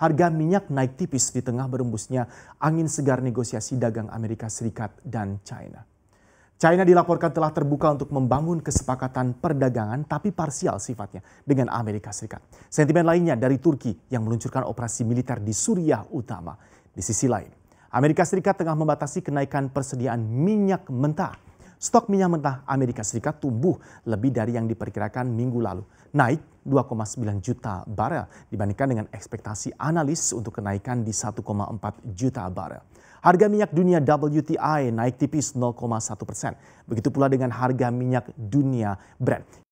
Harga minyak naik tipis di tengah berembusnya angin segar negosiasi dagang Amerika Serikat dan China. China dilaporkan telah terbuka untuk membangun kesepakatan perdagangan tapi parsial sifatnya dengan Amerika Serikat. Sentimen lainnya dari Turki yang meluncurkan operasi militer di Suriah utama. Di sisi lain, Amerika Serikat tengah membatasi kenaikan persediaan minyak mentah. Stok minyak mentah Amerika Serikat tumbuh lebih dari yang diperkirakan minggu lalu, naik 2,9 juta barel dibandingkan dengan ekspektasi analis untuk kenaikan di 1,4 juta barel. Harga minyak dunia WTI naik tipis 0,1 persen. Begitu pula dengan harga minyak dunia Brent